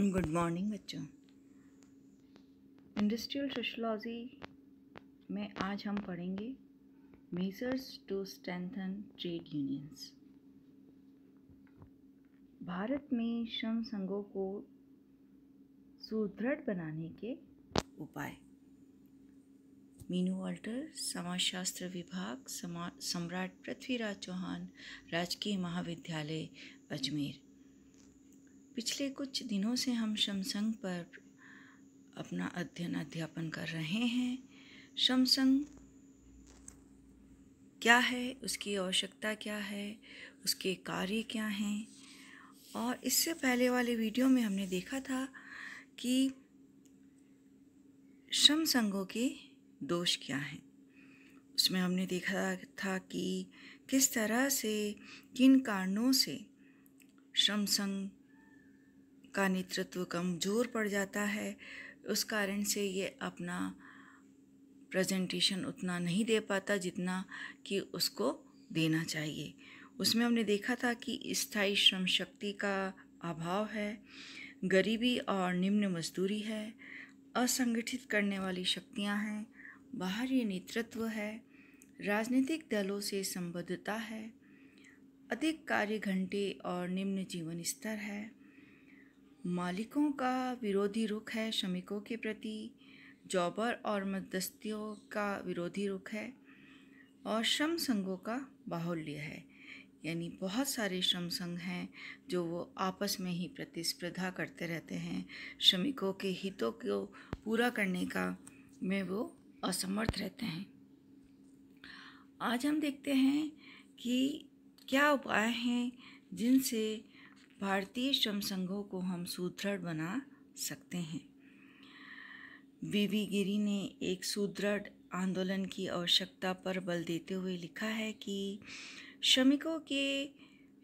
good morning बच्चों industrial sociology में आज हम पढ़ेंगे measures to strengthen trade unions Bharat में श्रम संघों को सुदृढ़ बनाने के उपाय मीनू वाल्टर समाजशास्त्र विभाग समा सम्राट पृथ्वीराज चौहान राजकीय महाविद्यालय अजमेर पिछले कुछ दिनों से हम शमसंग पर अपना अध्ययन अध्यापन कर रहे हैं शमसंग क्या है उसकी आवश्यकता क्या है उसके कार्य क्या हैं और इससे पहले वाले वीडियो में हमने देखा था कि श्रम संघों के दोष क्या हैं उसमें हमने देखा था कि किस तरह से किन कारणों से श्रम संघ का नेतृत्व कमज़ोर पड़ जाता है उस कारण से ये अपना प्रेजेंटेशन उतना नहीं दे पाता जितना कि उसको देना चाहिए उसमें हमने देखा था कि स्थायी श्रम शक्ति का अभाव है गरीबी और निम्न मजदूरी है असंगठित करने वाली शक्तियां हैं बाहरी नेतृत्व है राजनीतिक दलों से संबद्धता है अधिक कार्य घंटे और निम्न जीवन स्तर है मालिकों का विरोधी रुख है श्रमिकों के प्रति जॉबर और मध्यस्थियों का विरोधी रुख है और श्रम संघों का बाहुल्य है यानी बहुत सारे श्रम संघ हैं जो वो आपस में ही प्रतिस्पर्धा करते रहते हैं श्रमिकों के हितों को पूरा करने का में वो असमर्थ रहते हैं आज हम देखते हैं कि क्या उपाय हैं जिनसे भारतीय श्रम संघों को हम सुदृढ़ बना सकते हैं वीवी गिरी ने एक सुदृढ़ आंदोलन की आवश्यकता पर बल देते हुए लिखा है कि श्रमिकों के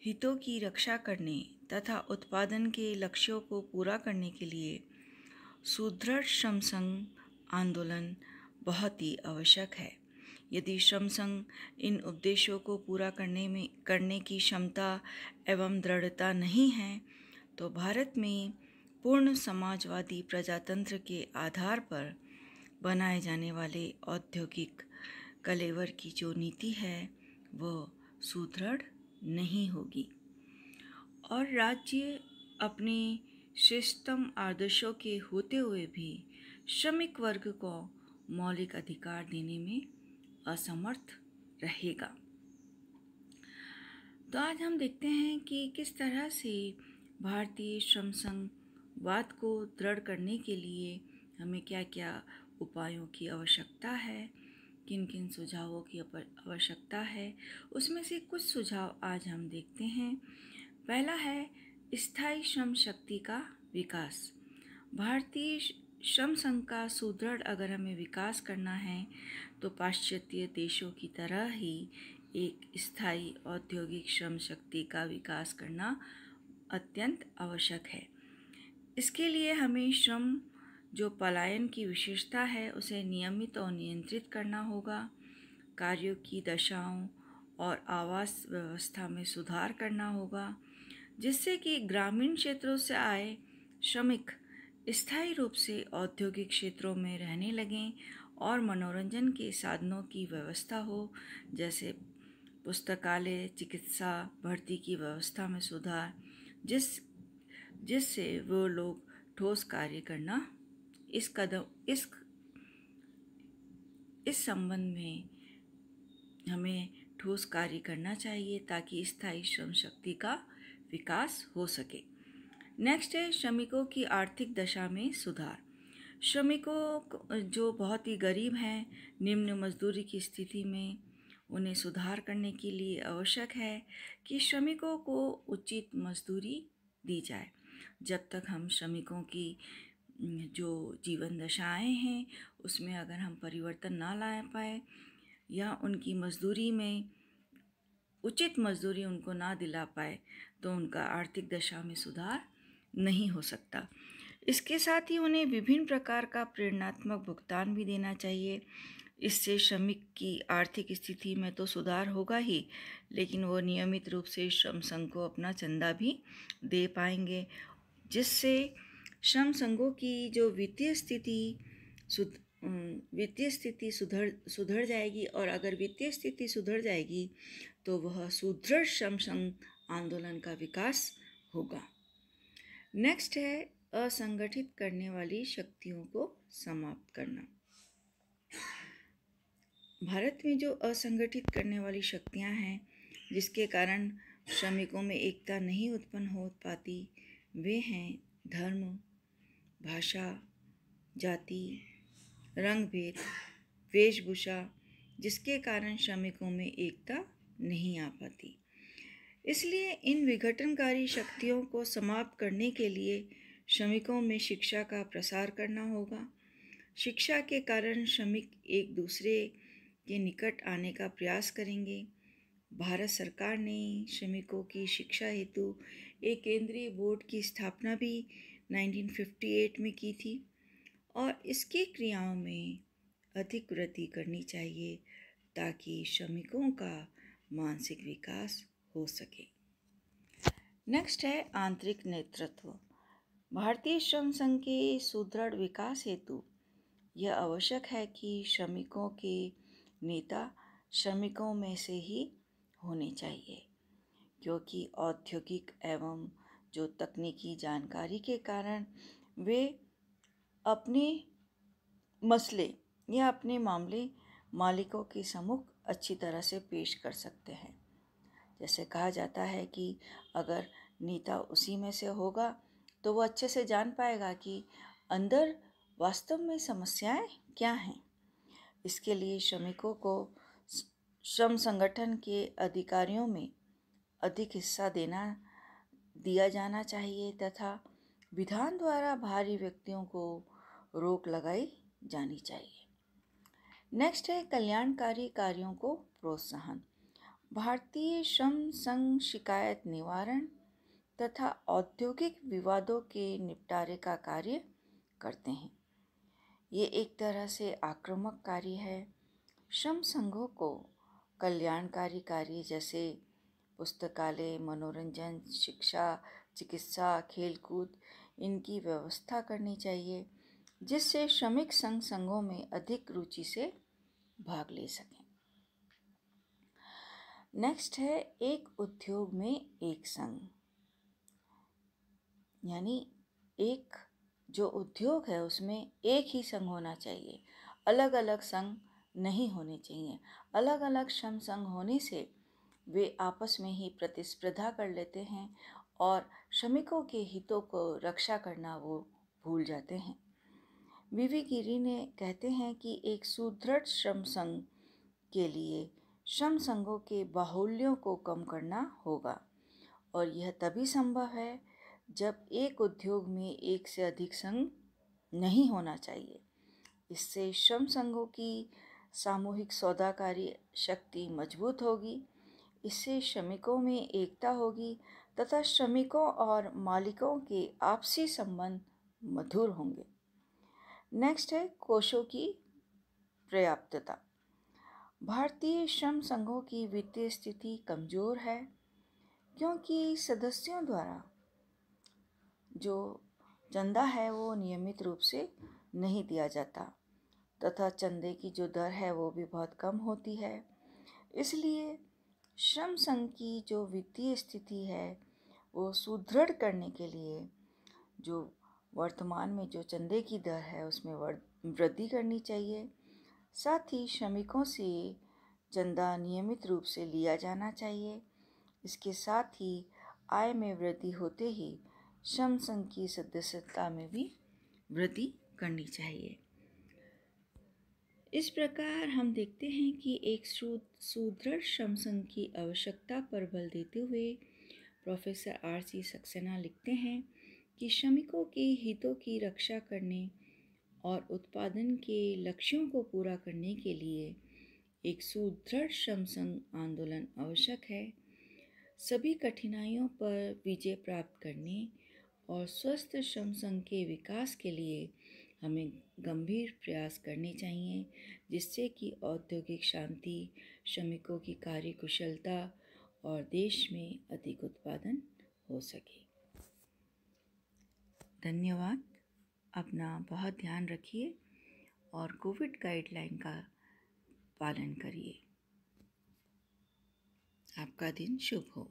हितों की रक्षा करने तथा उत्पादन के लक्ष्यों को पूरा करने के लिए सुदृढ़ श्रम संघ आंदोलन बहुत ही आवश्यक है यदि श्रम संघ इन उपदेशों को पूरा करने में करने की क्षमता एवं दृढ़ता नहीं है तो भारत में पूर्ण समाजवादी प्रजातंत्र के आधार पर बनाए जाने वाले औद्योगिक कलेवर की जो नीति है वो सुदृढ़ नहीं होगी और राज्य अपने श्रेष्ठतम आदर्शों के होते हुए भी श्रमिक वर्ग को मौलिक अधिकार देने में असमर्थ रहेगा तो आज हम देखते हैं कि किस तरह से भारतीय श्रम संघवाद को दृढ़ करने के लिए हमें क्या क्या उपायों की आवश्यकता है किन किन सुझावों की आवश्यकता है उसमें से कुछ सुझाव आज हम देखते हैं पहला है स्थायी श्रम शक्ति का विकास भारतीय श्रम संघ का सुदृढ़ अगर हमें विकास करना है तो पाश्चात्य देशों की तरह ही एक स्थायी औद्योगिक श्रम शक्ति का विकास करना अत्यंत आवश्यक है इसके लिए हमें श्रम जो पलायन की विशेषता है उसे नियमित और नियंत्रित करना होगा कार्यों की दशाओं और आवास व्यवस्था में सुधार करना होगा जिससे कि ग्रामीण क्षेत्रों से आए श्रमिक स्थायी रूप से औद्योगिक क्षेत्रों में रहने लगें और मनोरंजन के साधनों की व्यवस्था हो जैसे पुस्तकालय चिकित्सा भर्ती की व्यवस्था में सुधार जिस जिससे वो लोग ठोस कार्य करना इस कदम इस इस संबंध में हमें ठोस कार्य करना चाहिए ताकि स्थायी श्रम शक्ति का विकास हो सके नेक्स्ट है श्रमिकों की आर्थिक दशा में सुधार श्रमिकों जो बहुत ही गरीब हैं निम्न मजदूरी की स्थिति में उन्हें सुधार करने के लिए आवश्यक है कि श्रमिकों को उचित मजदूरी दी जाए जब तक हम श्रमिकों की जो जीवन दशाएं हैं उसमें अगर हम परिवर्तन ना ला पाए या उनकी मजदूरी में उचित मजदूरी उनको ना दिला पाए तो उनका आर्थिक दशा में सुधार नहीं हो सकता इसके साथ ही उन्हें विभिन्न प्रकार का प्रेरणात्मक भुगतान भी देना चाहिए इससे श्रमिक की आर्थिक स्थिति में तो सुधार होगा ही लेकिन वो नियमित रूप से श्रम संघ को अपना चंदा भी दे पाएंगे जिससे श्रम संघों की जो वित्तीय स्थिति सुध वित्तीय स्थिति सुधर सुधर जाएगी और अगर वित्तीय स्थिति सुधर जाएगी तो वह सुदृढ़ श्रम संघ आंदोलन का विकास होगा नेक्स्ट है असंगठित करने वाली शक्तियों को समाप्त करना भारत में जो असंगठित करने वाली शक्तियां हैं जिसके कारण श्रमिकों में एकता नहीं उत्पन्न हो पाती वे हैं धर्म भाषा जाति रंगभेद वेशभूषा जिसके कारण श्रमिकों में एकता नहीं आ पाती इसलिए इन विघटनकारी शक्तियों को समाप्त करने के लिए श्रमिकों में शिक्षा का प्रसार करना होगा शिक्षा के कारण श्रमिक एक दूसरे के निकट आने का प्रयास करेंगे भारत सरकार ने श्रमिकों की शिक्षा हेतु एक केंद्रीय बोर्ड की स्थापना भी 1958 में की थी और इसकी क्रियाओं में अधिक वृद्धि करनी चाहिए ताकि श्रमिकों का मानसिक विकास हो सके नेक्स्ट है आंतरिक नेतृत्व भारतीय श्रम संघ के सुदृढ़ विकास हेतु यह आवश्यक है कि श्रमिकों के नेता श्रमिकों में से ही होने चाहिए क्योंकि औद्योगिक एवं जो तकनीकी जानकारी के कारण वे अपने मसले या अपने मामले मालिकों के सम्मुख अच्छी तरह से पेश कर सकते हैं जैसे कहा जाता है कि अगर नेता उसी में से होगा तो वो अच्छे से जान पाएगा कि अंदर वास्तव में समस्याएं क्या हैं इसके लिए श्रमिकों को श्रम संगठन के अधिकारियों में अधिक हिस्सा देना दिया जाना चाहिए तथा विधान द्वारा भारी व्यक्तियों को रोक लगाई जानी चाहिए नेक्स्ट है कल्याणकारी कार्यों को प्रोत्साहन भारतीय श्रम संघ शिकायत निवारण तथा औद्योगिक विवादों के निपटारे का कार्य करते हैं ये एक तरह से आक्रामक कार्य है श्रम संघों को कल्याणकारी कार्य जैसे पुस्तकालय मनोरंजन शिक्षा चिकित्सा खेलकूद इनकी व्यवस्था करनी चाहिए जिससे श्रमिक संघ संघों में अधिक रुचि से भाग ले सकें नेक्स्ट है एक उद्योग में एक संघ यानी एक जो उद्योग है उसमें एक ही संघ होना चाहिए अलग अलग संघ नहीं होने चाहिए अलग अलग श्रम संघ होने से वे आपस में ही प्रतिस्पर्धा कर लेते हैं और श्रमिकों के हितों को रक्षा करना वो भूल जाते हैं बीवी गिरी ने कहते हैं कि एक सुदृढ़ श्रम संघ के लिए श्रम संघों के बाहुल्यों को कम करना होगा और यह तभी संभव है जब एक उद्योग में एक से अधिक संघ नहीं होना चाहिए इससे श्रम संघों की सामूहिक सौदाकारी शक्ति मजबूत होगी इससे श्रमिकों में एकता होगी तथा श्रमिकों और मालिकों के आपसी संबंध मधुर होंगे नेक्स्ट है कोषों की पर्याप्तता भारतीय श्रम संघों की वित्तीय स्थिति कमज़ोर है क्योंकि सदस्यों द्वारा जो चंदा है वो नियमित रूप से नहीं दिया जाता तथा चंदे की जो दर है वो भी बहुत कम होती है इसलिए श्रम संघ की जो वित्तीय स्थिति है वो सुदृढ़ करने के लिए जो वर्तमान में जो चंदे की दर है उसमें वृद्धि करनी चाहिए साथ ही श्रमिकों से चंदा नियमित रूप से लिया जाना चाहिए इसके साथ ही आय में वृद्धि होते ही श्रम संघ की सदस्यता में भी वृद्धि करनी चाहिए इस प्रकार हम देखते हैं कि एक सुदृढ़ श्रम संघ की आवश्यकता पर बल देते हुए प्रोफेसर आर सी सक्सेना लिखते हैं कि श्रमिकों के हितों की रक्षा करने और उत्पादन के लक्ष्यों को पूरा करने के लिए एक सुदृढ़ श्रम संघ आंदोलन आवश्यक है सभी कठिनाइयों पर विजय प्राप्त करने और स्वस्थ श्रम संघ के विकास के लिए हमें गंभीर प्रयास करने चाहिए जिससे कि औद्योगिक शांति श्रमिकों की कार्य कुशलता और देश में अधिक उत्पादन हो सके धन्यवाद अपना बहुत ध्यान रखिए और कोविड गाइडलाइन का पालन करिए आपका दिन शुभ हो